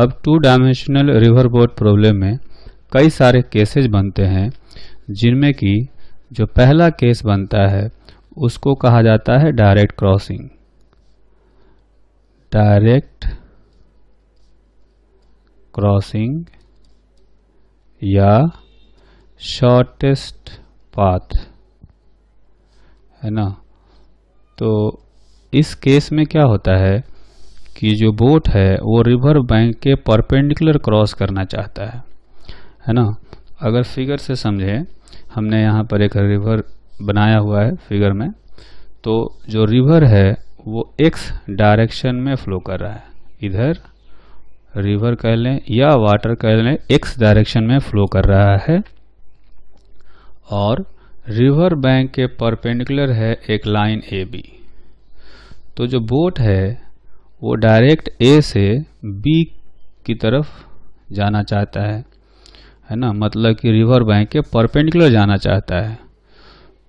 अब two dimensional river boat problem में कई सारे केसेज बनते हैं जिनमें कि जो पहला केस बनता है उसको कहा जाता है डायरेक्ट क्रॉसिंग डायरेक्ट क्रॉसिंग या शॉर्टेस्ट पाथ है ना तो इस केस में क्या होता है कि जो बोट है वो रिवर बैंक के परपेंडिकुलर क्रॉस करना चाहता है है ना अगर फिगर से समझें हमने यहाँ पर एक रिवर बनाया हुआ है फिगर में तो जो रिवर है वो एक्स डायरेक्शन में फ्लो कर रहा है इधर रिवर कह लें या वाटर कह लें एक्स डायरेक्शन में फ्लो कर रहा है और रिवर बैंक के परपेंडिकुलर है एक लाइन ए बी तो जो बोट है वो डायरेक्ट ए से बी की तरफ जाना चाहता है है ना मतलब कि रिवर बैंक के परपेंडिकुलर जाना चाहता है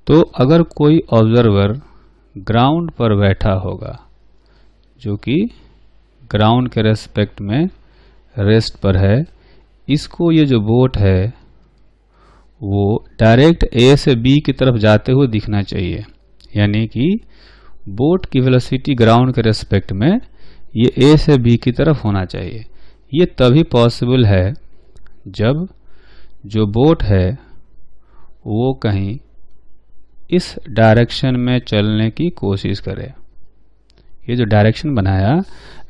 तो अगर कोई ऑब्जर्वर ग्राउंड पर बैठा होगा जो कि ग्राउंड के रेस्पेक्ट में रेस्ट पर है इसको ये जो बोट है वो डायरेक्ट ए से बी की तरफ जाते हुए दिखना चाहिए यानी कि बोट की वेलोसिटी ग्राउंड के रेस्पेक्ट में ये ए से बी की तरफ होना चाहिए ये तभी पॉसिबल है जब जो बोट है वो कहीं इस डायरेक्शन में चलने की कोशिश करे ये जो डायरेक्शन बनाया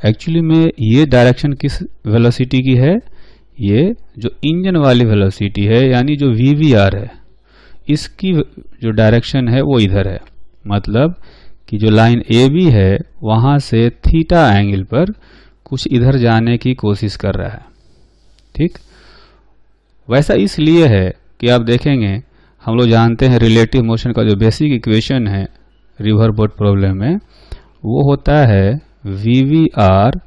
एक्चुअली में ये डायरेक्शन किस वेलोसिटी की है ये जो इंजन वाली वेलोसिटी है यानी जो वी है इसकी जो डायरेक्शन है वो इधर है मतलब कि जो लाइन ए बी है वहाँ से थीटा एंगल पर कुछ इधर जाने की कोशिश कर रहा है ठीक वैसा इसलिए है कि आप देखेंगे हम लोग जानते हैं रिलेटिव मोशन का जो बेसिक इक्वेशन है रिवर बोट प्रॉब्लम में वो होता है V V R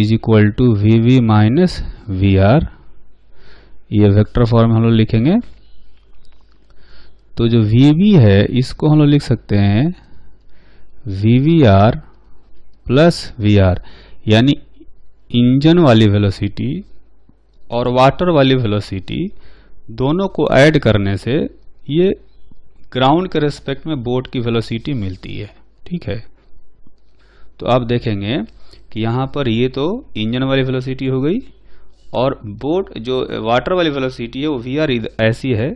is equal to V V minus V R ये वेक्टर फॉर्म हम लोग लिखेंगे तो जो वी बी है इसको हम लोग लिख सकते हैं V V R plus V R यानी इंजन वाली वेलोसिटी और वाटर वाली वेलोसिटी दोनों को ऐड करने से ये ग्राउंड के रेस्पेक्ट में बोट की वेलोसिटी मिलती है ठीक है तो आप देखेंगे कि यहाँ पर ये तो इंजन वाली वेलोसिटी हो गई और बोट जो वाटर वाली वेलोसिटी है वो वी आर ऐसी है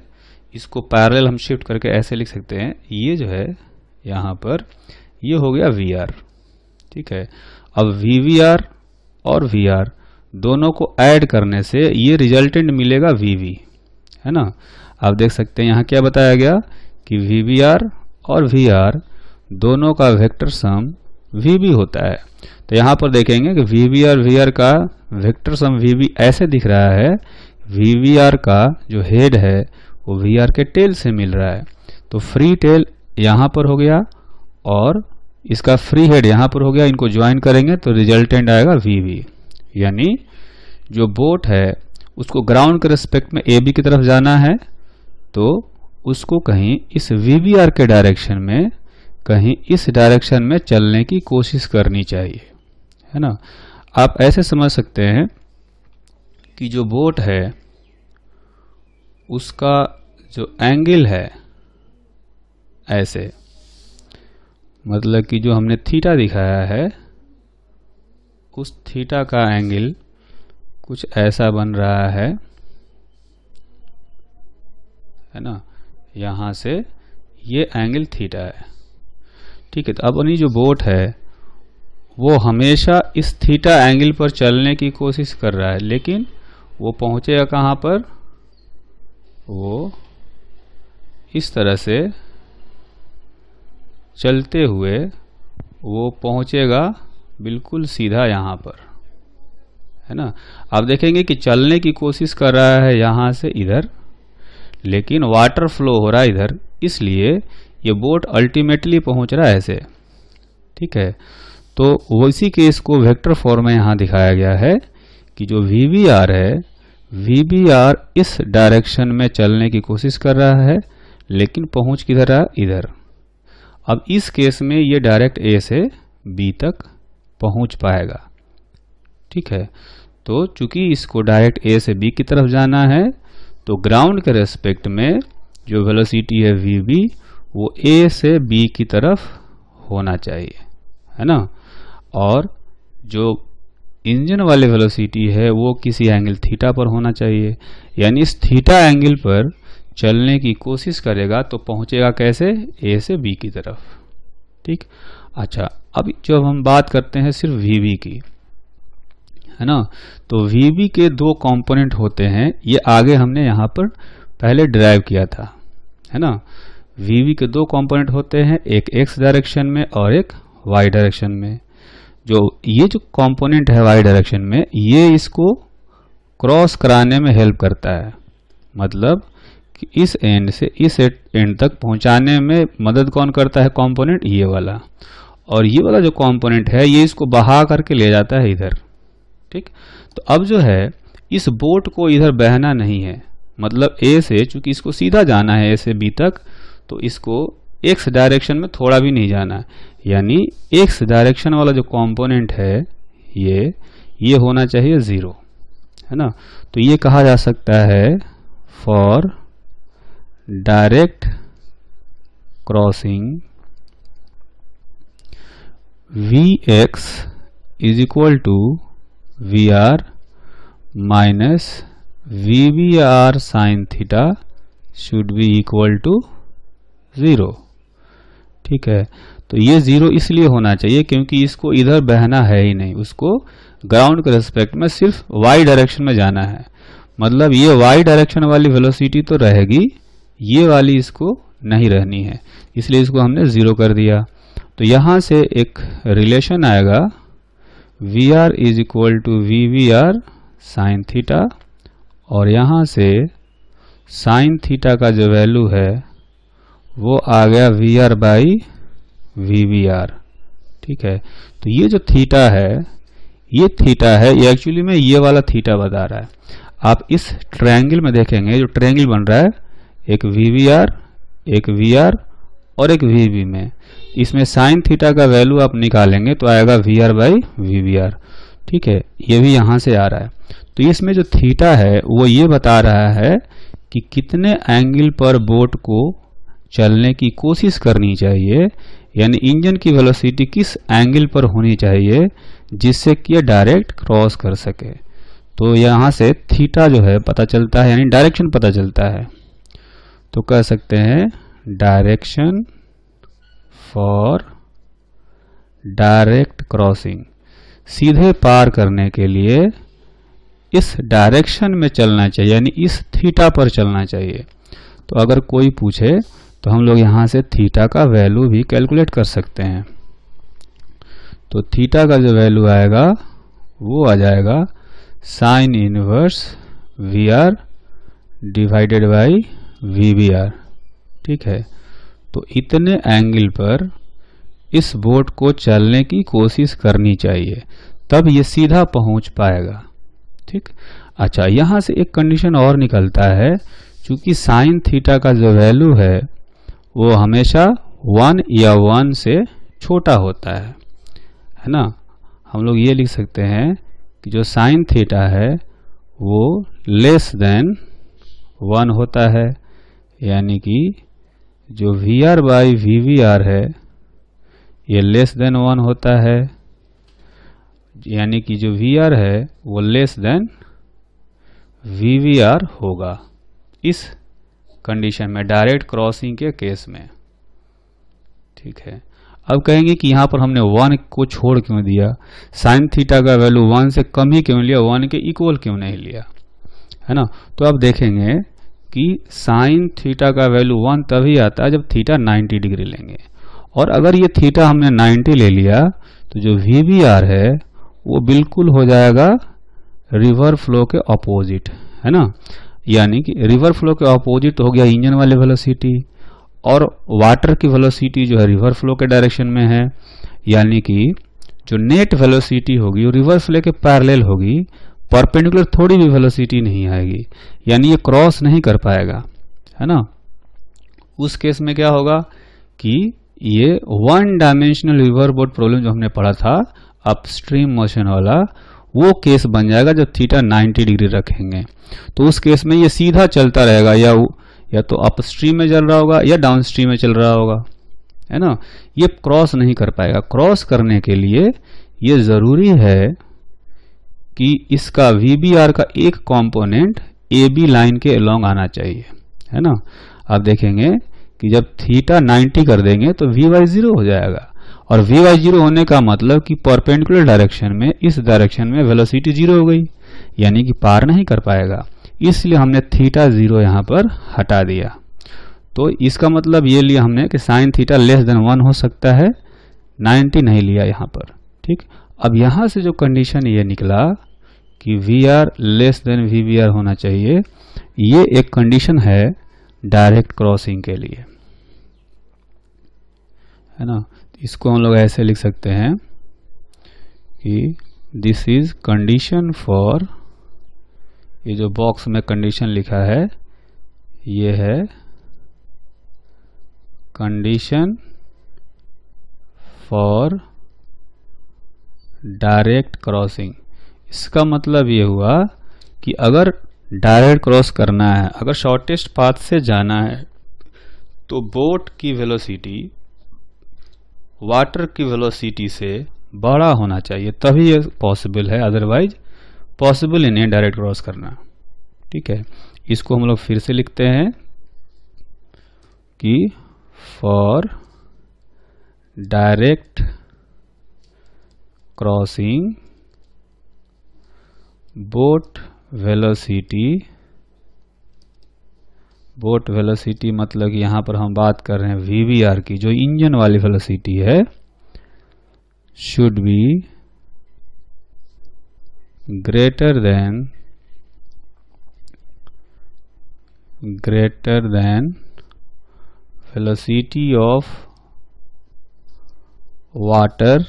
इसको पैरेलल हम शिफ्ट करके ऐसे लिख सकते हैं ये जो है यहाँ पर ये हो गया वी आर ठीक है अब वी वी आर और वी आर दोनों को ऐड करने से ये रिजल्टेंट मिलेगा वी वी है ना आप देख सकते हैं यहाँ क्या बताया गया कि वी वी आर और वी आर दोनों का वेक्टर सम वी वी होता है तो यहाँ पर देखेंगे कि V V R V R का वेक्टर सम वी वी ऐसे दिख रहा है वी वी आर का जो हेड है वो वी आर के टेल से मिल रहा है तो फ्री टेल यहाँ पर हो गया और इसका फ्री हेड यहाँ पर हो गया इनको ज्वाइन करेंगे तो रिजल्टेंट आएगा वी वी यानी जो बोट है उसको ग्राउंड के रिस्पेक्ट में ए बी की तरफ जाना है तो उसको कहीं इस वी वी आर के डायरेक्शन में कहीं इस डायरेक्शन में चलने की कोशिश करनी चाहिए है ना आप ऐसे समझ सकते हैं कि जो बोट है उसका जो एंगल है ऐसे मतलब कि जो हमने थीटा दिखाया है उस थीटा का एंगल कुछ ऐसा बन रहा है है ना यहाँ से ये एंगल थीटा है ठीक है तो अपनी जो बोट है वो हमेशा इस थीटा एंगल पर चलने की कोशिश कर रहा है लेकिन वो पहुंचेगा कहाँ पर वो इस तरह से चलते हुए वो पहुंचेगा बिल्कुल सीधा यहाँ पर है ना आप देखेंगे कि चलने की कोशिश कर रहा है यहाँ से इधर लेकिन वाटर फ्लो हो रहा है इधर इसलिए ये बोट अल्टीमेटली पहुँच रहा है ऐसे ठीक है तो वैसी केस को वेक्टर फॉर्म में यहाँ दिखाया गया है कि जो वी वी आर है वी वी आर इस डायरेक्शन में चलने की कोशिश कर रहा है लेकिन पहुँच किधर रहा इधर अब इस केस में ये डायरेक्ट ए से बी तक पहुंच पाएगा ठीक है तो चूंकि इसको डायरेक्ट ए से बी की तरफ जाना है तो ग्राउंड के रेस्पेक्ट में जो वेलोसिटी है वी बी वो ए से बी की तरफ होना चाहिए है ना और जो इंजन वाले वेलोसिटी है वो किसी एंगल थीटा पर होना चाहिए यानी इस थीटा एंगल पर चलने की कोशिश करेगा तो पहुंचेगा कैसे ए से बी की तरफ ठीक अच्छा अब जब हम बात करते हैं सिर्फ वी की है ना तो वी के दो कंपोनेंट होते हैं ये आगे हमने यहाँ पर पहले ड्राइव किया था है ना वी के दो कंपोनेंट होते हैं एक एक्स डायरेक्शन में और एक वाई डायरेक्शन में जो ये जो कंपोनेंट है वाई डायरेक्शन में ये इसको क्रॉस कराने में हेल्प करता है मतलब कि इस एंड से इस एंड तक पहुंचाने में मदद कौन करता है कंपोनेंट ये वाला और ये वाला जो कंपोनेंट है ये इसको बहा करके ले जाता है इधर ठीक तो अब जो है इस बोट को इधर बहना नहीं है मतलब ए से चूंकि इसको सीधा जाना है ए से बी तक तो इसको एक्स डायरेक्शन में थोड़ा भी नहीं जाना यानी एक्स डायरेक्शन वाला जो कॉम्पोनेंट है ये ये होना चाहिए ज़ीरो है ना तो ये कहा जा सकता है for direct crossing V X is equal to V R minus V V R sine theta should be equal to zero ठीक है तो ये ज़ीरो इसलिए होना चाहिए क्योंकि इसको इधर बहना है ही नहीं उसको ग्राउंड के रेस्पेक्ट में सिर्फ वाई डायरेक्शन में जाना है मतलब ये वाई डायरेक्शन वाली वेलोसिटी तो रहेगी ये वाली इसको नहीं रहनी है इसलिए इसको हमने ज़ीरो कर दिया तो यहाँ से एक रिलेशन आएगा V R is equal to V V R sine theta और यहाँ से साइन थीटा का जो वैल्यू है वो आ गया V R by V V R ठीक है तो ये जो थीटा है ये थीटा है ये एक्चुअली में ये वाला थीटा बता रहा है आप इस ट्रायंगल में देखेंगे जो ट्रायंगल बन रहा है एक वीवीआर एक वीआर और एक वीवी में इसमें साइन थीटा का वैल्यू आप निकालेंगे तो आएगा V R by V V R ठीक है ये भी यहाँ से आ रहा है तो इसमें जो थीटा है वो ये बता रहा है कि कितने एंगल पर बोट को चलने की कोशिश करनी चाहिए यानी इंजन की वेलोसिटी किस एंगल पर होनी चाहिए जिससे कि यह डायरेक्ट क्रॉस कर सके तो यहाँ से थीटा जो है पता चलता है यानी डायरेक्शन पता चलता है तो कह सकते हैं डायरेक्शन फॉर डायरेक्ट क्रॉसिंग सीधे पार करने के लिए इस डायरेक्शन में चलना चाहिए यानी इस थीटा पर चलना चाहिए तो अगर कोई पूछे तो हम लोग यहाँ से थीटा का वैल्यू भी कैलकुलेट कर सकते हैं तो थीटा का जो वैल्यू आएगा वो आ जाएगा sine inverse V R divided by V B R ठीक है तो इतने एंगल पर इस बोट को चलने की कोशिश करनी चाहिए तब ये सीधा पहुंच पाएगा ठीक अच्छा यहाँ से एक कंडीशन और निकलता है क्योंकि साइन थीटा का जो वैल्यू है वो हमेशा वन या वन से छोटा होता है है ना हम लोग ये लिख सकते हैं कि जो साइन थीटा है वो लेस देन वन होता है यानी कि जो V R by V V R है ये लेस देन वन होता है यानी कि जो वी आर है वो less than V V R होगा इस कंडीशन में डायरेक्ट क्रॉसिंग के केस में ठीक है अब कहेंगे कि यहाँ पर हमने वन को छोड़ क्यों दिया साइन थीटा का वैल्यू वन से कम ही क्यों लिया वन के इक्वल क्यों नहीं लिया है ना तो अब देखेंगे कि साइन थीटा का वैल्यू वन तभी आता है जब थीटा 90 डिग्री लेंगे और अगर ये थीटा हमने 90 ले लिया तो जो वी है वो बिल्कुल हो जाएगा रिवर फ्लो के ऑपोजिट है ना यानी कि रिवर फ्लो के ऑपोजिट हो गया इंजन वाले वेलोसिटी और वाटर की वेलोसिटी जो है रिवर फ्लो के डायरेक्शन में है यानी कि जो नेट वेलोसिटी होगी वो रिवर फ्लो के पैरेलल होगी परपेंडिकुलर थोड़ी भी वेलोसिटी नहीं आएगी यानी ये क्रॉस नहीं कर पाएगा है ना उस केस में क्या होगा कि ये one dimensional river boat problem जो हमने पढ़ा था अपस्ट्रीम मोशन वाला वो केस बन जाएगा जब थीटा 90 डिग्री रखेंगे तो उस केस में ये सीधा चलता रहेगा या या तो अपस्ट्रीम में चल रहा होगा या डाउनस्ट्रीम में चल रहा होगा है ना ये क्रॉस नहीं कर पाएगा क्रॉस करने के लिए ये ज़रूरी है कि इसका वीबीआर का एक कंपोनेंट ए बी लाइन के अलोंग आना चाहिए है ना आप देखेंगे कि जब थीटा 90 कर देंगे तो वी वाई जीरो हो जाएगा और वी वाई जीरो होने का मतलब कि परपेंडिकुलर डायरेक्शन में इस डायरेक्शन में वेलोसिटी जीरो हो गई यानी कि पार नहीं कर पाएगा इसलिए हमने थीटा जीरो यहाँ पर हटा दिया तो इसका मतलब ये लिया हमने कि sine theta less than one हो सकता है 90 नहीं लिया यहाँ पर ठीक अब यहाँ से जो कंडीशन ये निकला कि V R less than V V R होना चाहिए ये एक कंडीशन है डायरेक्ट क्रॉसिंग के लिए है ना इसको हम लोग ऐसे लिख सकते हैं कि दिस इज कंडीशन फॉर ये जो बॉक्स में कंडीशन लिखा है ये है कंडीशन फॉर डायरेक्ट क्रॉसिंग इसका मतलब ये हुआ कि अगर डायरेक्ट क्रॉस करना है अगर शॉर्टेस्ट पाथ से जाना है तो बोट की वेलोसिटी वाटर की वेलोसिटी से बड़ा होना चाहिए तभी ये पॉसिबल है अदरवाइज पॉसिबल ही नहीं डायरेक्ट क्रॉस करना ठीक है इसको हम लोग फिर से लिखते हैं कि for direct crossing boat velocity boat velocity मतलब यहां पर हम बात कर रहे हैं वीवीआर की जो इंजन वाली वेलोसिटी है should be greater than greater than velocity of water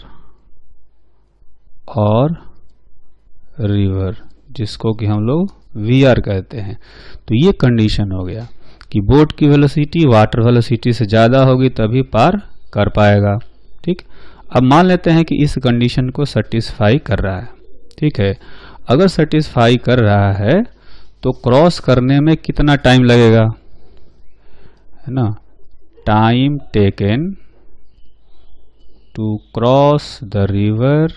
और रिवर जिसको कि हम लोग वी कहते हैं तो ये कंडीशन हो गया कि बोट की वेलोसिटी वाटर वेलोसिटी से ज़्यादा होगी तभी पार कर पाएगा ठीक अब मान लेते हैं कि इस कंडीशन को सेटिस्फाई कर रहा है ठीक है अगर सेटिस्फाई कर रहा है तो क्रॉस करने में कितना टाइम लगेगा है ना time taken to cross the river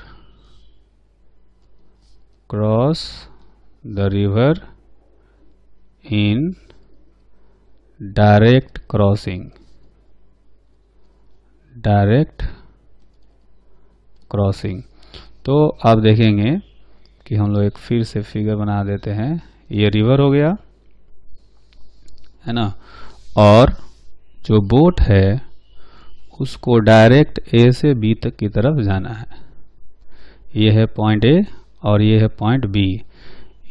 cross the river in direct crossing direct crossing तो आप देखेंगे कि हम लोग एक फिर से फिगर बना देते हैं ये रिवर हो गया है ना और जो बोट है उसको डायरेक्ट ए से बी तक की तरफ जाना है यह है पॉइंट ए और ये है पॉइंट बी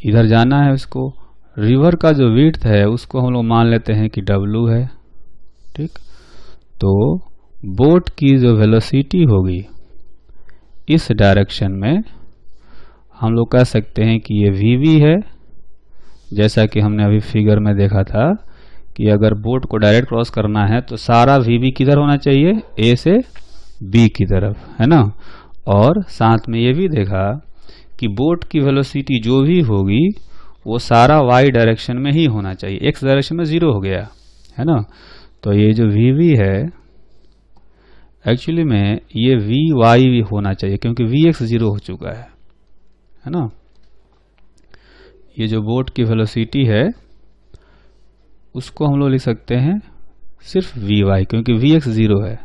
इधर जाना है उसको रिवर का जो विथ है उसको हम लोग मान लेते हैं कि डब्लू है ठीक तो बोट की जो वेलोसिटी होगी इस डायरेक्शन में हम लोग कह सकते हैं कि ये वी वी है जैसा कि हमने अभी फिगर में देखा था कि अगर बोट को डायरेक्ट क्रॉस करना है तो सारा वी वी किधर होना चाहिए ए से बी की तरफ है ना और साथ में ये भी देखा कि बोट की वेलोसिटी जो भी होगी वो सारा वाई डायरेक्शन में ही होना चाहिए एक्स डायरेक्शन में ज़ीरो हो गया है ना तो ये जो वी वी है एक्चुअली में ये वी वाई भी होना चाहिए क्योंकि वी एक्स ज़ीरो हो चुका है है ना ये जो बोट की वेलोसिटी है उसको हम लोग लिख सकते हैं सिर्फ वी वाई क्योंकि वी एक्स ज़ीरो है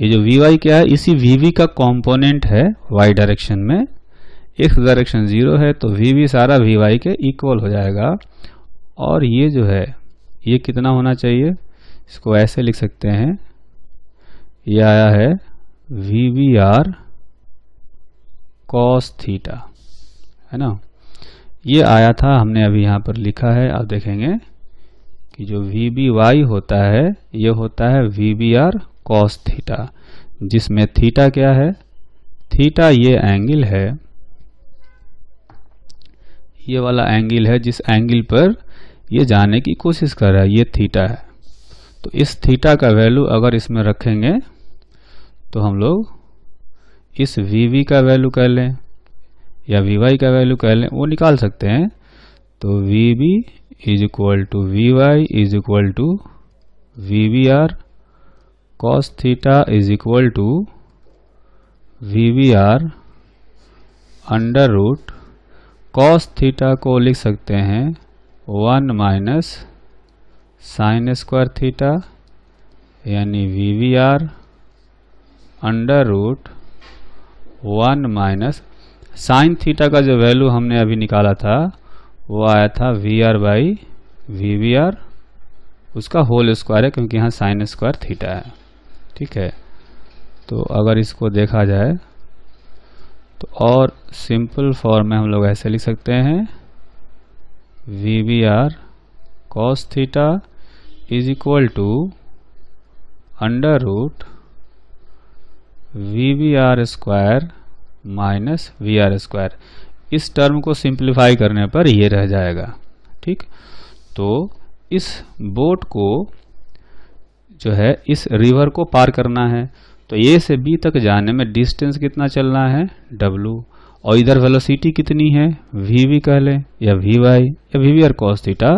ये जो वी वाई क्या है इसी वी वी का कंपोनेंट है वाई डायरेक्शन में एक्स डायरेक्शन जीरो है तो वी भी सारा वी वाई के इक्वल हो जाएगा और ये जो है ये कितना होना चाहिए इसको ऐसे लिख सकते हैं ये आया है V V R cos theta है ना ये आया था हमने अभी यहाँ पर लिखा है आप देखेंगे कि जो वी बी वाई होता है ये होता है V B R cos theta जिसमें थीटा क्या है थीटा ये एंगल है ये वाला एंगल है जिस एंगल पर ये जाने की कोशिश कर रहा है ये थीटा है तो इस थीटा का वैल्यू अगर इसमें रखेंगे तो हम लोग इस वी का वैल्यू कह लें या वी का वैल्यू कह लें वो निकाल सकते हैं तो V B is equal to V Y is equal to V V R cos theta is equal to V V R under root cos theta को लिख सकते हैं one minus sine square theta यानी V V R under root one minus sine theta का जो value हमने अभी निकाला था वो आया था V R by V V R उसका होल स्क्वायर है क्योंकि यहाँ साइन स्क्वायर थीटा है ठीक है तो अगर इसको देखा जाए तो और सिंपल फॉर्म में हम लोग ऐसे लिख सकते हैं V B R cos theta is equal to under root V B R square minus V R square इस टर्म को सिंप्लीफाई करने पर यह रह जाएगा ठीक तो इस बोट को जो है इस रिवर को पार करना है तो ए से बी तक जाने में डिस्टेंस कितना चलना है डब्लू और इधर वेलोसिटी कितनी है वी वी कह लें या वी वाई या V V R cos theta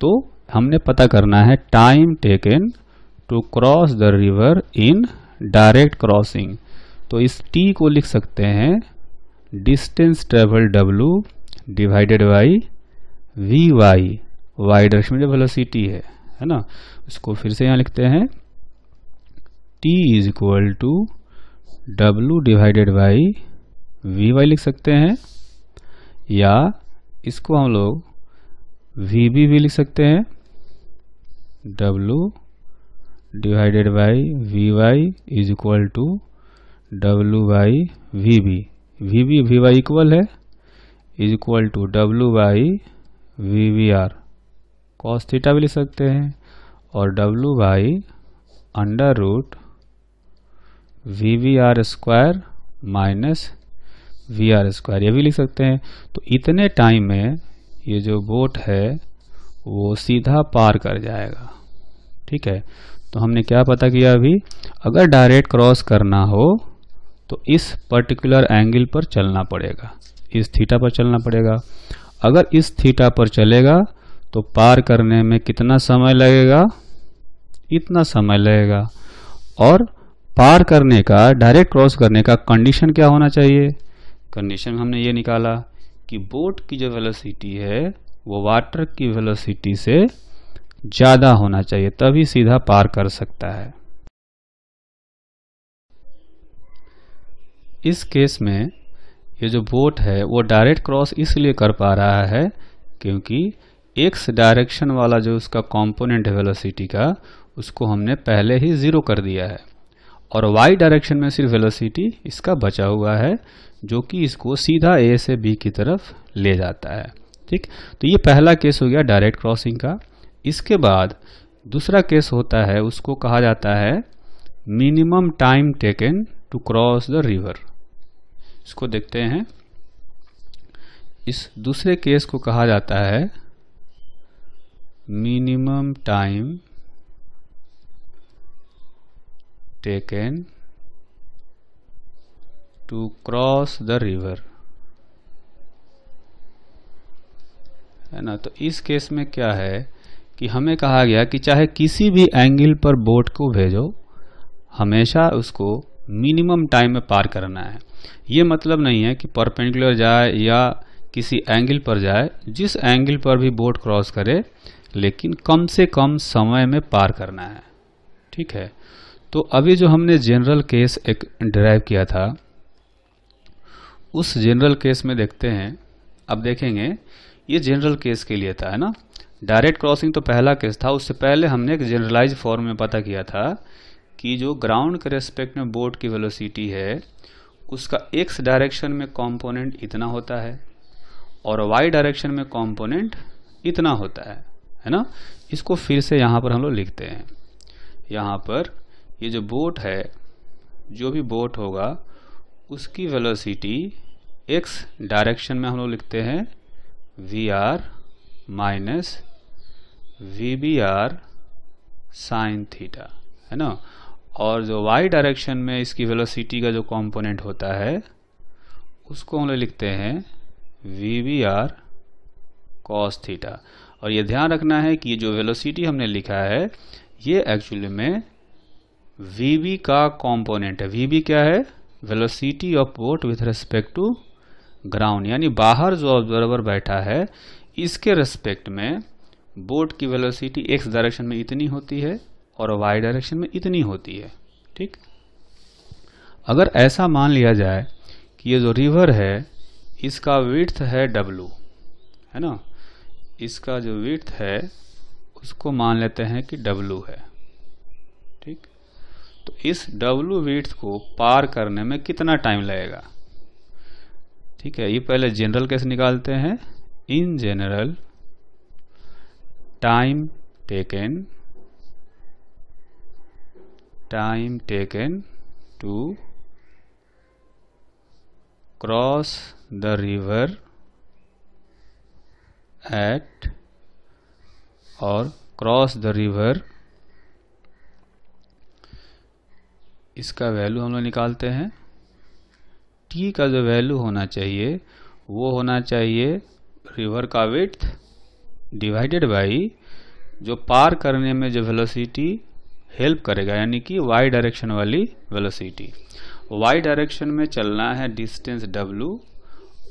तो हमने पता करना है time taken to cross the river in direct crossing तो इस टी को लिख सकते हैं distance travel W divided by V Y Y direction में वेलोसिटी है है ना इसको फिर से यहाँ लिखते हैं T is equal to W divided by V Y लिख सकते हैं या इसको हम लोग वी बी भी लिख सकते हैं W divided by V Y is equal to W by V B V B V Y equal है is equal to W by V V R cos theta भी लिख सकते हैं और W by under root V V R square minus V R square ये भी लिख सकते हैं तो इतने टाइम में ये जो बोट है वो सीधा पार कर जाएगा ठीक है तो हमने क्या पता किया अभी अगर डायरेक्ट क्रॉस करना हो तो इस पर्टिकुलर एंगल पर चलना पड़ेगा इस थीटा पर चलना पड़ेगा अगर इस थीटा पर चलेगा तो पार करने में कितना समय लगेगा इतना समय लगेगा और पार करने का डायरेक्ट क्रॉस करने का कंडीशन क्या होना चाहिए कंडीशन हमने ये निकाला कि बोट की जो वेलोसिटी है वो वाटर की वेलोसिटी से ज़्यादा होना चाहिए तभी सीधा पार कर सकता है इस केस में ये जो बोट है वो डायरेक्ट क्रॉस इसलिए कर पा रहा है क्योंकि एक्स डायरेक्शन वाला जो उसका कंपोनेंट है वेलोसिटी का उसको हमने पहले ही ज़ीरो कर दिया है और y डायरेक्शन में सिर्फ वेलोसिटी इसका बचा हुआ है जो कि इसको सीधा a से b की तरफ ले जाता है ठीक तो ये पहला केस हो गया डायरेक्ट क्रॉसिंग का इसके बाद दूसरा केस होता है उसको कहा जाता है minimum time taken to cross the river इसको देखते हैं इस दूसरे केस को कहा जाता है minimum time taken to cross the river है ना तो इस केस में क्या है कि हमें कहा गया कि चाहे किसी भी एंगल पर बोट को भेजो हमेशा उसको मिनिमम टाइम में पार करना है ये मतलब नहीं है कि परपेंडिकुलर जाए या किसी एंगल पर जाए जिस एंगल पर भी बोट क्रॉस करे लेकिन कम से कम समय में पार करना है ठीक है तो अभी जो हमने जनरल केस एक ड्राइव किया था उस जनरल केस में देखते हैं अब देखेंगे ये जनरल केस के लिए था है ना डायरेक्ट क्रॉसिंग तो पहला केस था उससे पहले हमने एक जनरलाइज फॉर्म में पता किया था कि जो ग्राउंड के रेस्पेक्ट में बोर्ड की वेलोसिटी है उसका एक्स डायरेक्शन में कंपोनेंट इतना होता है और वाई डायरेक्शन में कंपोनेंट इतना होता है है ना इसको फिर से यहाँ पर हम लोग लिखते हैं यहाँ पर ये जो बोट है जो भी बोट होगा उसकी वेलोसिटी एक्स डायरेक्शन में हम लोग लिखते हैं V R minus V B R sine theta है ना और जो वाई डायरेक्शन में इसकी वेलोसिटी का जो कंपोनेंट होता है उसको हम लोग लिखते हैं V B R cos theta और ये ध्यान रखना है कि ये जो वेलोसिटी हमने लिखा है ये एक्चुअली में वी का कॉम्पोनेंट है वी क्या है velocity of boat with respect to ground यानी बाहर जो ऑब्जर्वर बैठा है इसके रेस्पेक्ट में बोट की वेलोसिटी एक्स डायरेक्शन में इतनी होती है और वाई डायरेक्शन में इतनी होती है ठीक अगर ऐसा मान लिया जाए कि ये जो रिवर है इसका विथ है डब्लू है ना इसका जो विथ है उसको मान लेते हैं कि डब्लू है ठीक तो इस डब्ल्यू विथ को पार करने में कितना टाइम लगेगा ठीक है ये पहले जनरल कैसे निकालते हैं in general time taken time taken to cross the river at और क्रॉस द रिवर इसका वैल्यू हम लोग निकालते हैं टी का जो वैल्यू होना चाहिए वो होना चाहिए रिवर का विथ डिवाइडेड बाई जो पार करने में जो वेलोसिटी हेल्प करेगा यानी कि वाई डायरेक्शन वाली वेलोसिटी वाई डायरेक्शन में चलना है डिस्टेंस डब्लू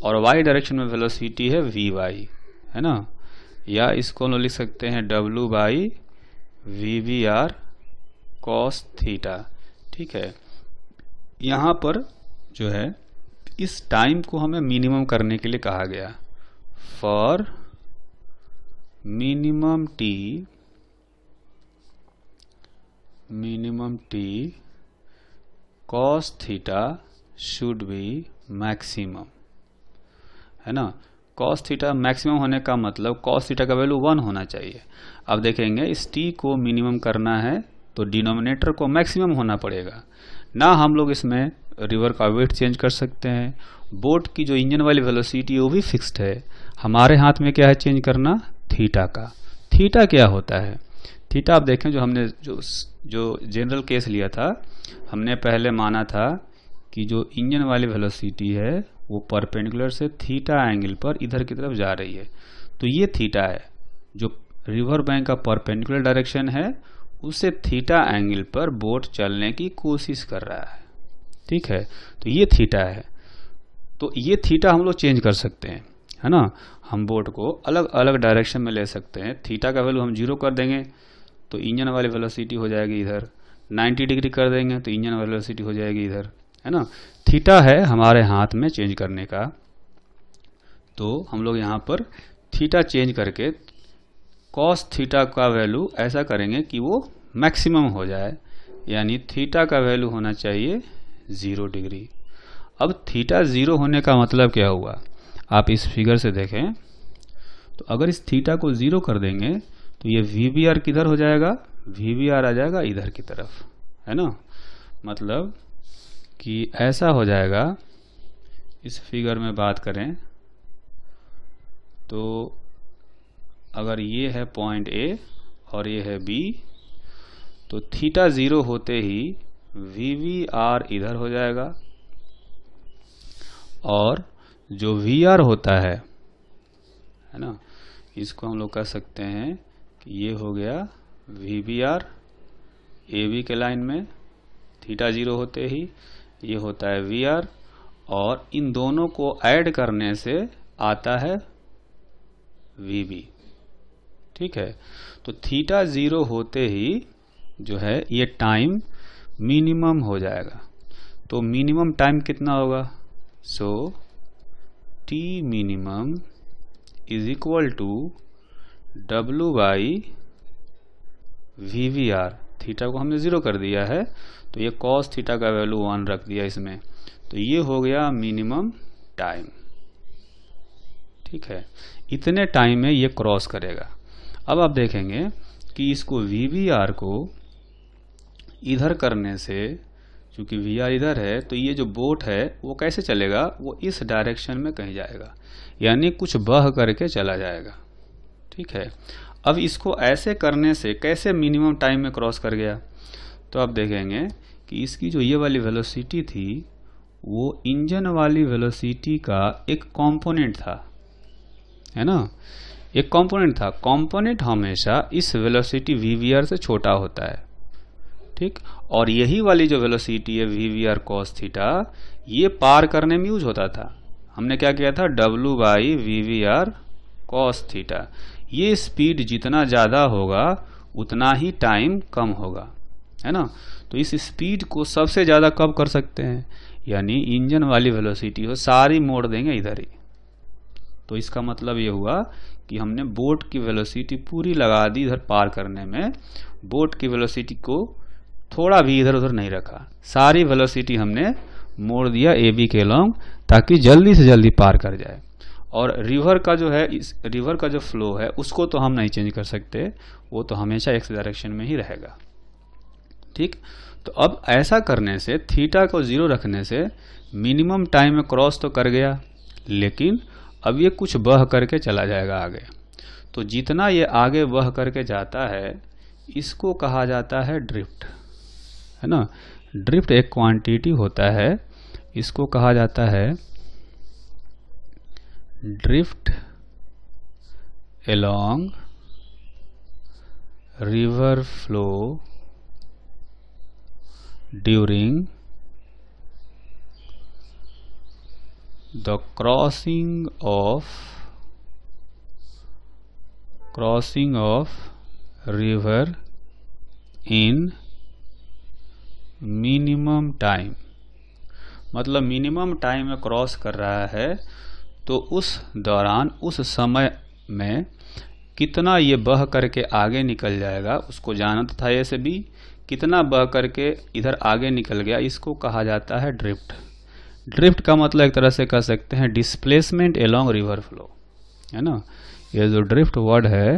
और वाई डायरेक्शन में वेलोसिटी है वी वाई है ना या इसको हम लिख सकते हैं W by V V R cos theta ठीक है यहाँ पर जो है इस टाइम को हमें मिनिमम करने के लिए कहा गया for minimum T minimum T cos theta should be maximum है ना कॉस थीटा मैक्सिमम होने का मतलब कॉस थीटा का वैल्यू वन होना चाहिए अब देखेंगे इस टी को मिनिमम करना है तो डिनोमिनेटर को मैक्सिमम होना पड़ेगा ना हम लोग इसमें रिवर का वेट चेंज कर सकते हैं बोट की जो इंजन वाली वेलोसिटी है वो भी फिक्स्ड है हमारे हाथ में क्या है चेंज करना थीटा का थीटा क्या होता है थीटा आप देखें जो हमने जो जो जनरल केस लिया था हमने पहले माना था कि जो इंजन वाली वेलोसिटी है वो परपेंडिकुलर से थीटा एंगल पर इधर की तरफ जा रही है तो ये थीटा है जो रिवर बैंक का परपेंडिकुलर डायरेक्शन है उसे थीटा एंगल पर बोट चलने की कोशिश कर रहा है ठीक है तो ये थीटा है तो ये थीटा हम लोग चेंज कर सकते हैं है ना हम बोट को अलग अलग डायरेक्शन में ले सकते हैं थीटा का वैल्यू हम जीरो कर देंगे तो इंजन वाली वेलोसिटी हो जाएगी इधर 90 डिग्री कर देंगे तो इंजन वाली वेलोसिटी हो जाएगी इधर है ना थीटा है हमारे हाथ में चेंज करने का तो हम लोग यहाँ पर थीटा चेंज करके कॉस थीटा का वैल्यू ऐसा करेंगे कि वो मैक्सिमम हो जाए यानी थीटा का वैल्यू होना चाहिए ज़ीरो डिग्री अब थीटा ज़ीरो होने का मतलब क्या हुआ आप इस फिगर से देखें तो अगर इस थीटा को ज़ीरो कर देंगे तो ये वी किधर हो जाएगा वी आ जाएगा इधर की तरफ है ना मतलब कि ऐसा हो जाएगा इस फिगर में बात करें तो अगर ये है पॉइंट ए और ये है बी तो थीटा ज़ीरो होते ही वी वी आर इधर हो जाएगा और जो वी आर होता है है ना इसको हम लोग कह सकते हैं कि ये हो गया V V R A B के लाइन में थीटा ज़ीरो होते ही ये होता है वी आर और इन दोनों को ऐड करने से आता है वी बी ठीक है तो थीटा ज़ीरो होते ही जो है ये टाइम मिनिमम हो जाएगा तो मिनिमम टाइम कितना होगा so T minimum is equal to W by V V R theta को हमने ज़ीरो कर दिया है तो ये कॉस थीटा का वैल्यू वन रख दिया इसमें तो ये हो गया मिनिमम टाइम ठीक है इतने टाइम में ये क्रॉस करेगा अब आप देखेंगे कि इसको आर को इधर करने से क्योंकि वी आर इधर है तो ये जो बोट है वो कैसे चलेगा वो इस डायरेक्शन में कहीं जाएगा यानी कुछ बह करके चला जाएगा ठीक है अब इसको ऐसे करने से कैसे मिनिमम टाइम में क्रॉस कर गया तो आप देखेंगे कि इसकी जो ये वाली वेलोसिटी थी वो इंजन वाली वेलोसिटी का एक कंपोनेंट था है ना एक कंपोनेंट था कंपोनेंट हमेशा इस वेलोसिटी वी से छोटा होता है ठीक और यही वाली जो वेलोसिटी है V V R cos theta ये पार करने में यूज होता था हमने क्या किया था W by V V R cos theta ये स्पीड जितना ज़्यादा होगा उतना ही टाइम कम होगा है ना तो इस स्पीड को सबसे ज़्यादा कब कर सकते हैं यानी इंजन वाली वेलोसिटी हो सारी मोड़ देंगे इधर ही तो इसका मतलब ये हुआ कि हमने बोट की वेलोसिटी पूरी लगा दी इधर पार करने में बोट की वेलोसिटी को थोड़ा भी इधर उधर नहीं रखा सारी वेलोसिटी हमने मोड़ दिया ए बी के लॉन्ग ताकि जल्दी से जल्दी पार कर जाए और रिवर का जो है इस रिवर का जो फ्लो है उसको तो हम नहीं चेंज कर सकते वो तो हमेशा एक्स डायरेक्शन में ही रहेगा ठीक तो अब ऐसा करने से थीटा को जीरो रखने से मिनिमम टाइम में क्रॉस तो कर गया लेकिन अब ये कुछ बह करके चला जाएगा आगे तो जितना ये आगे बह करके जाता है इसको कहा जाता है ड्रिफ्ट है ना ड्रिफ्ट एक क्वांटिटी होता है इसको कहा जाता है drift along river flow during the crossing of crossing of river in minimum time मतलब मिनिमम टाइम में क्रॉस कर रहा है तो उस दौरान उस समय में कितना ये बह करके आगे निकल जाएगा उसको जाना तो था ऐसे भी कितना बह करके इधर आगे निकल गया इसको कहा जाता है ड्रिफ्ट ड्रिफ्ट का मतलब एक तरह से कह सकते हैं डिस्प्लेसमेंट एलोंग रिवर फ्लो है ना ये जो ड्रिफ्ट वर्ड है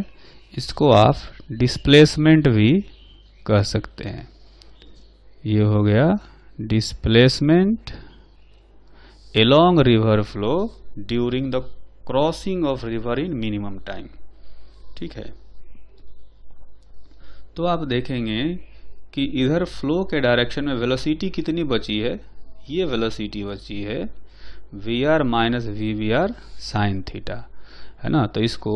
इसको आप डिस्प्लेसमेंट भी कह सकते हैं ये हो गया displacement along river flow during the crossing of river in minimum time ठीक है तो आप देखेंगे कि इधर फ्लो के डायरेक्शन में वेलोसिटी कितनी बची है ये वेलोसिटी बची है V R minus V V R sine theta है ना तो इसको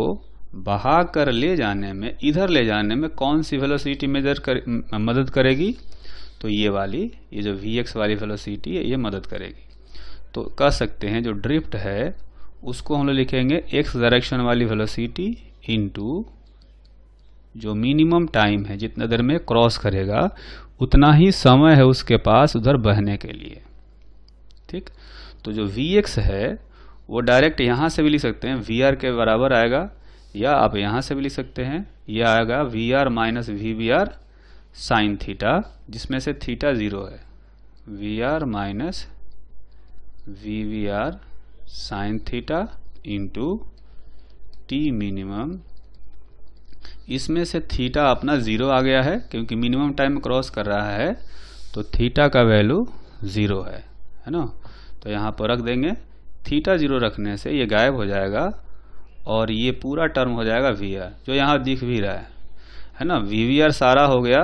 बहा कर ले जाने में इधर ले जाने में कौन सी वेलोसिटी मेजर कर मदद करेगी तो ये वाली ये जो वी एक्स वाली वेलोसिटी है ये मदद करेगी तो कह सकते हैं जो ड्रिफ्ट है उसको हम लोग लिखेंगे एक्स डायरेक्शन वाली वेलोसिटी इनटू जो मिनिमम टाइम है जितना देर में क्रॉस करेगा उतना ही समय है उसके पास उधर बहने के लिए ठीक तो जो वी एक्स है वो डायरेक्ट यहाँ से भी लिख सकते हैं वी आर के बराबर आएगा या आप यहाँ से भी लिख सकते हैं यह आएगा V R minus V V R sine theta जिसमें से थीटा ज़ीरो है V R minus V V R sine theta into T minimum इसमें से थीटा अपना ज़ीरो आ गया है क्योंकि मिनिमम टाइम क्रॉस कर रहा है तो थीटा का वैल्यू ज़ीरो है है ना तो यहाँ पर रख देंगे थीटा जीरो रखने से ये गायब हो जाएगा और ये पूरा टर्म हो जाएगा वी आर जो यहाँ दिख भी रहा है है ना वी वी आर सारा हो गया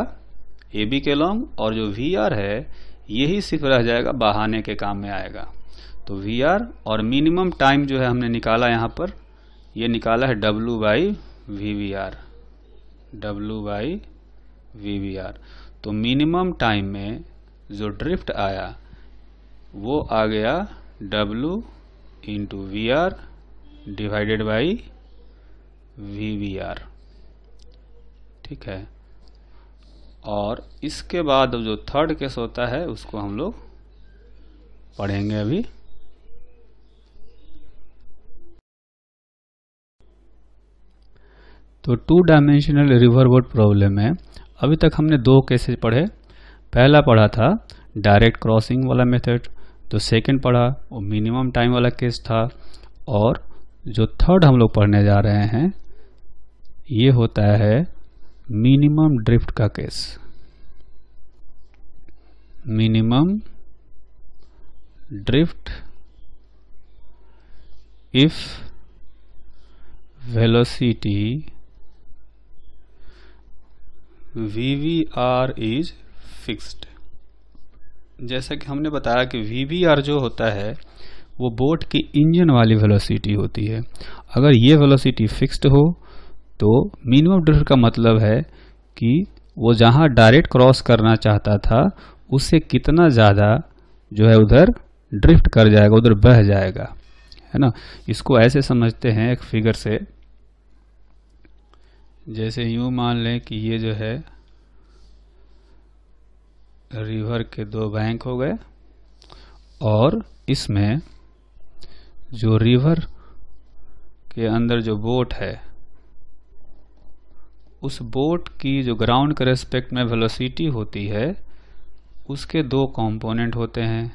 ए बी के लॉन्ग और जो वी आर है यही सिर्फ रह जाएगा बहाने के काम में आएगा तो वी आर और मिनिमम टाइम जो है हमने निकाला यहाँ पर ये निकाला है W by V V R W by V V R तो मिनिमम टाइम में जो ड्रिफ्ट आया वो आ गया W into V R divided by V V R ठीक है और इसके बाद जो थर्ड केस होता है उसको हम लोग पढ़ेंगे अभी तो two dimensional river boat problem है अभी तक हमने दो केसेस पढ़े पहला पढ़ा था डायरेक्ट क्रॉसिंग वाला मेथड तो सेकंड पढ़ा वो मिनिमम टाइम वाला केस था और जो थर्ड हम लोग पढ़ने जा रहे हैं ये होता है मिनिमम ड्रिफ्ट का case minimum drift if V R is fixed जैसा कि हमने बताया कि वी जो होता है वो बोट की इंजन वाली वेलोसिटी होती है अगर ये वेलोसिटी फिक्स्ड हो तो मिनिमम ड्रिफ्ट का मतलब है कि वो जहाँ डायरेक्ट क्रॉस करना चाहता था उससे कितना ज़्यादा जो है उधर ड्रिफ्ट कर जाएगा उधर बह जाएगा है ना इसको ऐसे समझते हैं एक फिगर से जैसे यूँ मान लें कि ये जो है रिवर के दो बैंक हो गए और इसमें जो रिवर के अंदर जो बोट है उस बोट की जो ग्राउंड के रेस्पेक्ट में वेलोसिटी होती है उसके दो कंपोनेंट होते हैं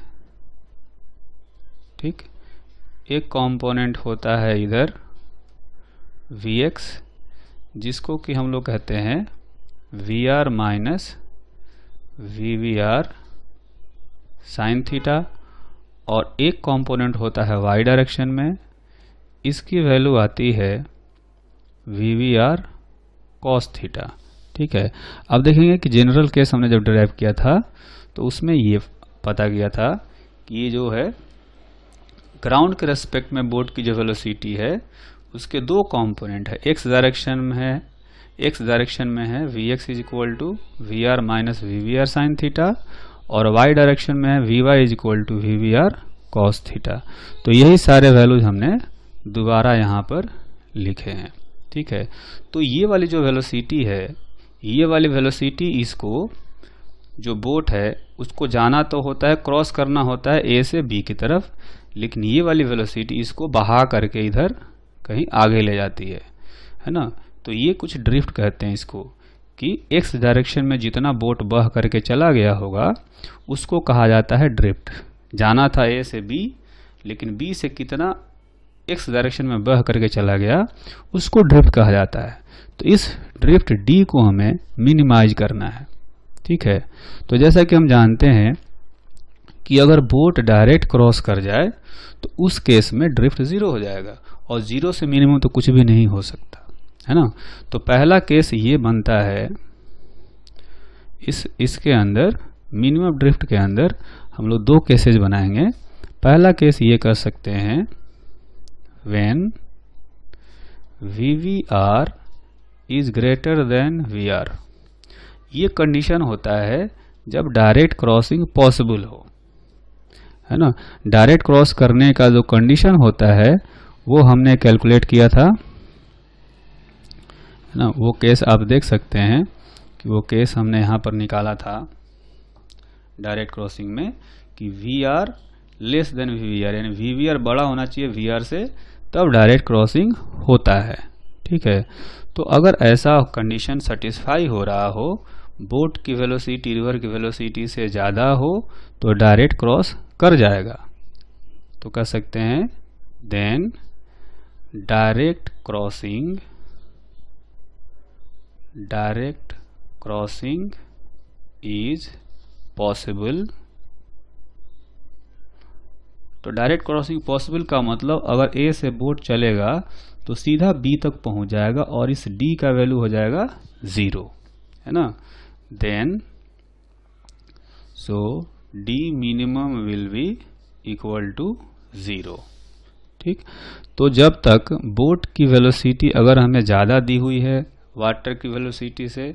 ठीक एक कंपोनेंट होता है इधर वी एक्स जिसको कि हम लोग कहते हैं V R minus V V R sine theta और एक कंपोनेंट होता है वाई डायरेक्शन में इसकी वैल्यू आती है V V R cos theta ठीक है अब देखेंगे कि जनरल केस हमने जब ड्राइव किया था तो उसमें ये पता किया था कि ये जो है ग्राउंड के रेस्पेक्ट में बोर्ड की जो वेलोसिटी है उसके दो कंपोनेंट है एक्स डायरेक्शन में है एक्स डायरेक्शन में है V X is equal to V R minus V V R sine theta और वाई डायरेक्शन में है V Y is equal to V V R cos theta तो यही सारे वैल्यूज हमने दोबारा यहाँ पर लिखे हैं ठीक है तो ये वाली जो वेलोसिटी है ये वाली वेलोसिटी इसको जो बोट है उसको जाना तो होता है क्रॉस करना होता है ए से बी की तरफ लेकिन ये वाली वेलोसिटी इसको बहा करके इधर कहीं आगे ले जाती है है ना तो ये कुछ ड्रिफ्ट कहते हैं इसको कि एक्स डायरेक्शन में जितना बोट बह करके चला गया होगा उसको कहा जाता है ड्रिफ्ट जाना था ए से बी लेकिन बी से कितना एक्स डायरेक्शन में बह करके चला गया उसको ड्रिफ्ट कहा जाता है तो इस ड्रिफ्ट डी को हमें मिनिमाइज करना है ठीक है तो जैसा कि हम जानते हैं कि अगर बोट डायरेक्ट क्रॉस कर जाए तो उस केस में ड्रिफ्ट ज़ीरो हो जाएगा और ज़ीरो से मिनिमम तो कुछ भी नहीं हो सकता है ना तो पहला केस ये बनता है इस इसके अंदर मिनिमम ड्रिफ्ट के अंदर हम लोग दो केसेज बनाएंगे पहला केस ये कर सकते हैं when V V R is greater than V R ये कंडीशन होता है जब डायरेक्ट क्रॉसिंग पॉसिबल हो है ना डायरेक्ट क्रॉस करने का जो कंडीशन होता है वो हमने कैलकुलेट किया था है ना वो केस आप देख सकते हैं कि वो केस हमने यहाँ पर निकाला था डायरेक्ट क्रॉसिंग में कि V R less than V V R यानी वी वी आर बड़ा होना चाहिए वी आर से तब डायरेक्ट क्रॉसिंग होता है ठीक है तो अगर ऐसा कंडीशन सेटिस्फाई हो रहा हो बोट की वेलोसिटी रिवर की वेलोसिटी से ज़्यादा हो तो डायरेक्ट क्रॉस कर जाएगा तो कह सकते हैं then direct crossing direct crossing is possible तो डायरेक्ट क्रॉसिंग पॉसिबल का मतलब अगर ए से बोट चलेगा तो सीधा बी तक पहुंच जाएगा और इस डी का वैल्यू हो जाएगा ज़ीरो है ना then so D minimum will be equal to zero ठीक तो जब तक बोट की वेलोसिटी अगर हमें ज़्यादा दी हुई है वाटर की वेलोसिटी से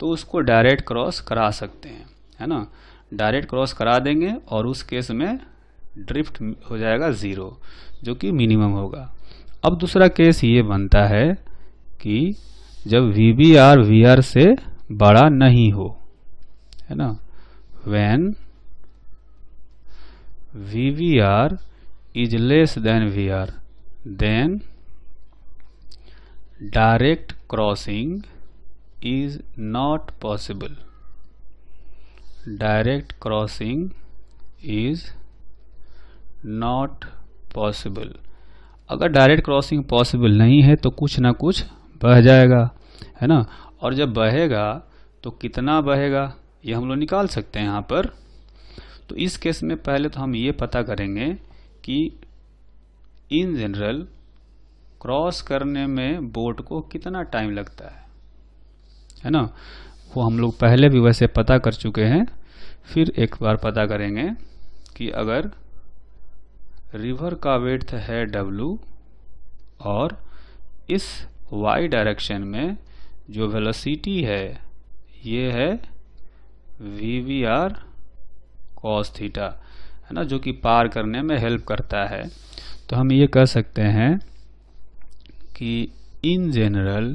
तो उसको डायरेक्ट क्रॉस करा सकते हैं है ना डायरेक्ट क्रॉस करा देंगे और उस केस में ड्रिफ्ट हो जाएगा ज़ीरो जो कि मिनिमम होगा अब दूसरा केस ये बनता है कि जब V B R V R से बड़ा नहीं हो है ना when V V R is less than V R then direct crossing is not possible direct crossing is not possible अगर डायरेक्ट क्रॉसिंग पॉसिबल नहीं है तो कुछ ना कुछ बह जाएगा है ना और जब बहेगा तो कितना बहेगा ये हम लोग निकाल सकते हैं यहाँ पर तो इस केस में पहले तो हम ये पता करेंगे कि इन जनरल क्रॉस करने में बोट को कितना टाइम लगता है है ना वो हम लोग पहले भी वैसे पता कर चुके हैं फिर एक बार पता करेंगे कि अगर रिवर का वेथ है W और इस y डायरेक्शन में जो वेलोसिटी है ये है V V R cos theta है ना जो कि पार करने में हेल्प करता है तो हम ये कह सकते हैं कि in general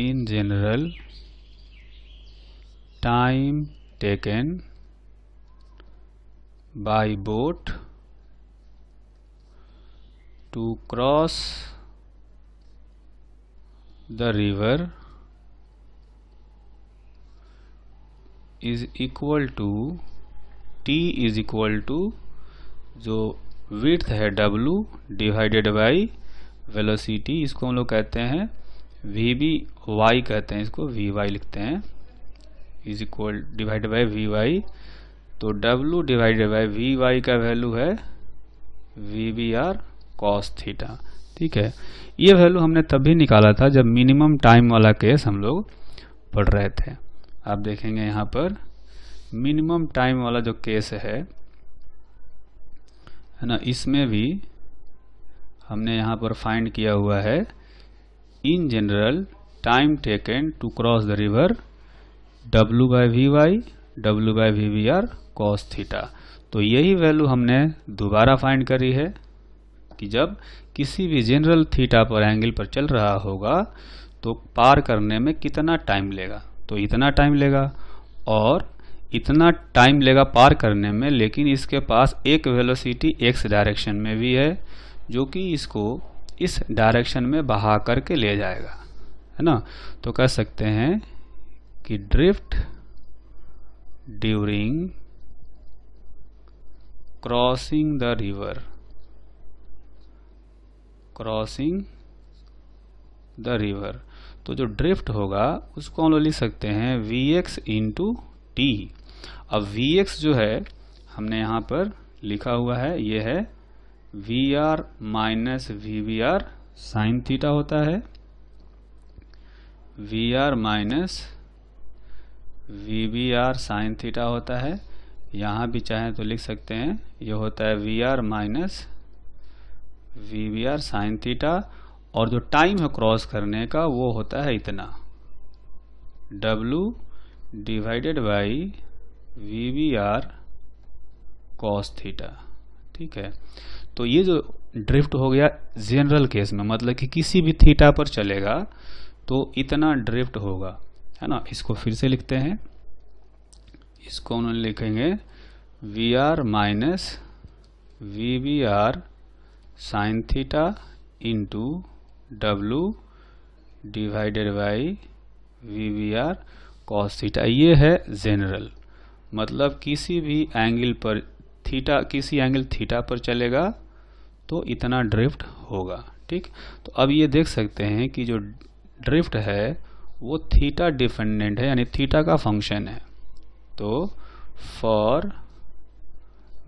in general time taken by boat to cross the river is equal to t is equal to जो विथ है डब्लू डिवाइडेड बाई वेलोसिटी इसको हम लोग कहते हैं वी बी वाई कहते हैं इसको वी वाई लिखते हैं is equal divide by V Y तो W divided by V Y का वैल्यू है V B R cos theta ठीक है ये वैल्यू हमने तभी निकाला था जब मिनिमम टाइम वाला केस हम लोग पढ़ रहे थे आप देखेंगे यहाँ पर मिनिमम टाइम वाला जो केस है है ना इसमें भी हमने यहाँ पर फाइंड किया हुआ है in general time taken to cross the river W by V Y W by V V R cos theta तो यही वैल्यू हमने दोबारा फाइंड करी है कि जब किसी भी जनरल थीटा पर एंगल पर चल रहा होगा तो पार करने में कितना टाइम लेगा तो इतना टाइम लेगा और इतना टाइम लेगा पार करने में लेकिन इसके पास एक वेलोसिटी एक्स डायरेक्शन में भी है जो कि इसको इस डायरेक्शन में बहा करके ले जाएगा है ना तो कह सकते हैं कि drift during crossing the river crossing the river तो जो ड्रिफ्ट होगा उसको हम लोग लिख सकते हैं वी एक्स इंटू टी अब वी एक्स जो है हमने यहाँ पर लिखा हुआ है ये है V R minus V V R sine theta होता है V R minus V V R sine theta होता है यहाँ भी चाहे तो लिख सकते हैं ये होता है V R minus V V R sine theta और जो टाइम है क्रॉस करने का वो होता है इतना W divided by V V R cos theta ठीक है तो ये जो ड्रिफ्ट हो गया जनरल केस में मतलब कि किसी भी थीटा पर चलेगा तो इतना ड्रिफ्ट होगा है ना इसको फिर से लिखते हैं इसको उन्होंने लिखेंगे V R minus V V R sine theta into W divided by V V R cos theta ये है जनरल मतलब किसी भी एंगल पर थीटा किसी एंगल थीटा पर चलेगा तो इतना ड्रिफ्ट होगा ठीक तो अब ये देख सकते हैं कि जो ड्रिफ्ट है वो थीटा डिपेंडेंट है यानी थीटा का फंक्शन है तो for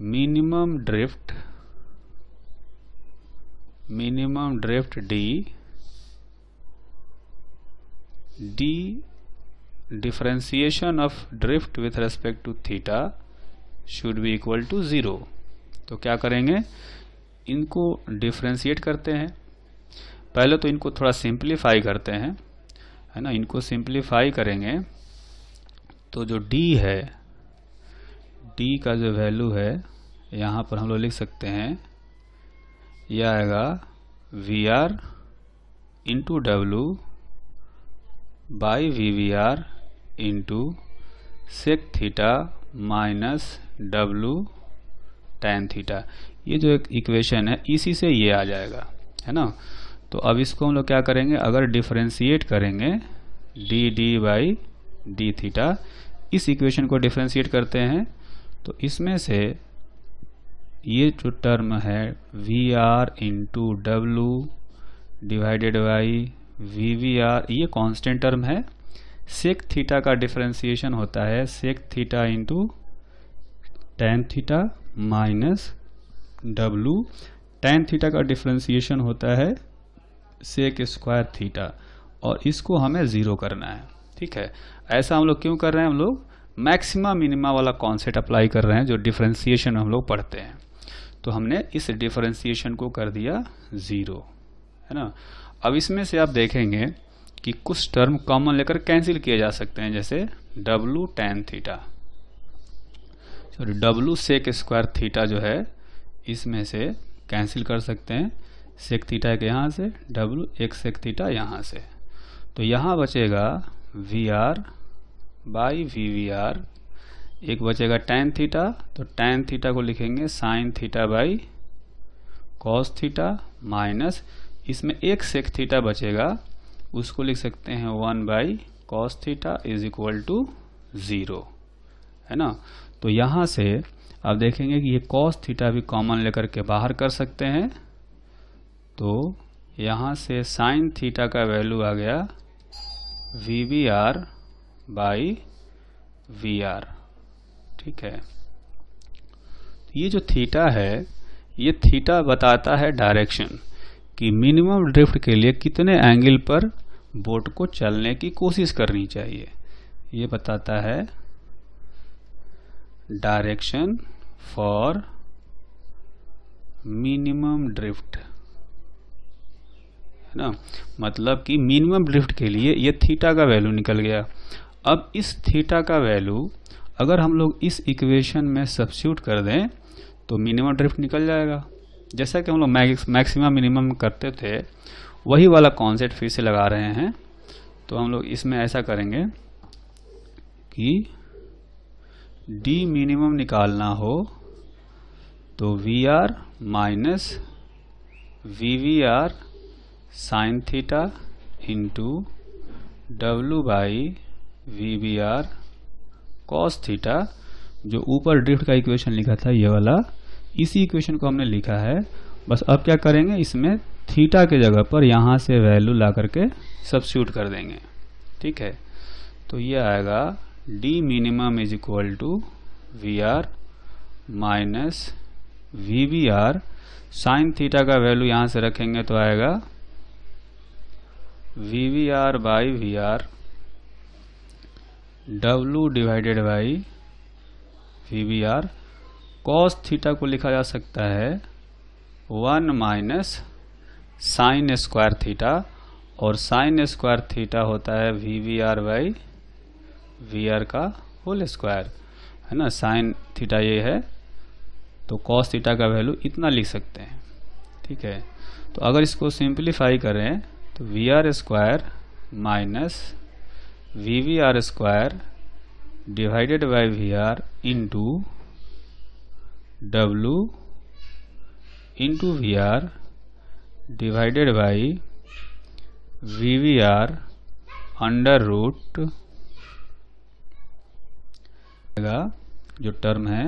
minimum drift minimum drift D D differentiation of drift with respect to theta should be equal to zero तो क्या करेंगे इनको डिफ्रेंशिएट करते हैं पहले तो इनको थोड़ा सिंप्लीफाई करते हैं है ना इनको सिंप्लीफाई करेंगे तो जो d है d का जो वैल्यू है यहाँ पर हम लोग लिख सकते हैं यह आएगा V R into W by V V R into sec theta minus W tan theta ये जो एक इक्वेशन है इसी से ये आ जाएगा है ना तो अब इसको हम लोग क्या करेंगे अगर डिफ्रेंशिएट करेंगे D D by D theta इस इक्वेशन को डिफ्रेंशिएट करते हैं तो इसमें से ये जो टर्म है V R into W divided by V V R ये कॉन्स्टेंट टर्म है सेक थीटा का डिफ्रेंसिएशन होता है sec theta into tan theta minus W tan theta का डिफ्रेंसिएशन होता है सेक स्क्वायर थीटा और इसको हमें ज़ीरो करना है ठीक है ऐसा हम लोग क्यों कर रहे हैं हम लोग मैक्सिमा मिनिमा वाला कॉन्सेप्ट अप्लाई कर रहे हैं जो डिफ्रेंसिएशन हम लोग पढ़ते हैं तो हमने इस डिफ्रेंसिएशन को कर दिया ज़ीरो है ना अब इसमें से आप देखेंगे कि कुछ टर्म कॉमन लेकर कैंसिल किए जा सकते हैं जैसे W tan theta sorry W sec square theta जो है इसमें से कैंसिल कर सकते हैं सेक थीटा के यहाँ से डब्लू एक सेक थीटा यहाँ से तो यहाँ बचेगा V R by V V R एक बचेगा टेन थीटा तो टेन थीटा को लिखेंगे sine theta by cos theta minus इसमें एक सेक थीटा बचेगा उसको लिख सकते हैं one by cos theta is equal to zero है ना तो यहाँ से आप देखेंगे कि ये कॉस थीटा भी कॉमन लेकर के बाहर कर सकते हैं तो यहाँ से साइन थीटा का वैल्यू आ गया V B R by V R ठीक है तो ये जो थीटा है ये थीटा बताता है डायरेक्शन कि मिनिमम ड्रिफ्ट के लिए कितने एंगल पर बोट को चलने की कोशिश करनी चाहिए ये बताता है डायरेक्शन फॉर मिनिमम ड्रिफ्ट है ना मतलब कि मिनिमम ड्रिफ्ट के लिए ये थीटा का वैल्यू निकल गया अब इस थीटा का वैल्यू अगर हम लोग इस इक्वेशन में सब्स्यूट कर दें तो मिनिमम ड्रिफ्ट निकल जाएगा जैसा कि हम लोग मैक्सिमम मिनिमम करते थे वही वाला कॉन्सेप्ट फिर से लगा रहे हैं तो हम लोग इसमें ऐसा करेंगे कि डी मिनिमम निकालना हो तो V R minus V V R sine theta into W by V V R cos theta जो ऊपर ड्रिफ्ट का इक्वेशन लिखा था ये वाला इसी इक्वेशन को हमने लिखा है बस अब क्या करेंगे इसमें थीटा के जगह पर यहाँ से वैल्यू ला करके सब्स्यूट कर देंगे ठीक है तो ये आएगा D minimum is equal to V R minus V V R sine theta का वैल्यू यहाँ से रखेंगे तो आएगा V V R by V R W divided by V V R cos theta को लिखा जा सकता है one minus sine square theta और साइन स्क्वायर थीटा होता है V V R by V R का होल स्क्वायर है ना साइन थीटा ये है तो कॉस थीटा का वैल्यू इतना लिख सकते हैं ठीक है तो अगर इसको सिंप्लीफाई करें तो V R square minus V V R square divided by V R into W into V R divided by V V R under root जो टर्म है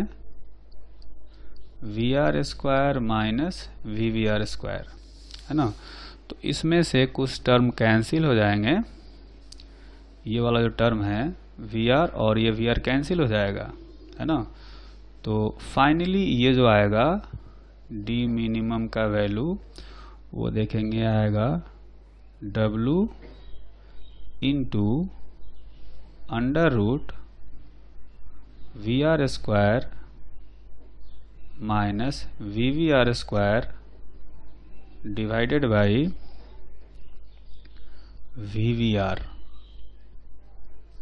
V R square minus V V R square है ना तो इसमें से कुछ term cancel हो जाएंगे ये वाला जो टर्म है वी आर और ये वी आर कैंसिल हो जाएगा है ना तो फाइनली ये जो आएगा डी मिनिमम का वैल्यू वो देखेंगे आएगा W into under root V R square minus V V R square divided by V V R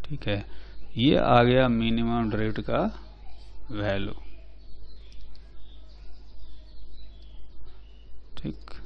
ठीक है ये आ गया मिनिमम रेट का वैल्यू ठीक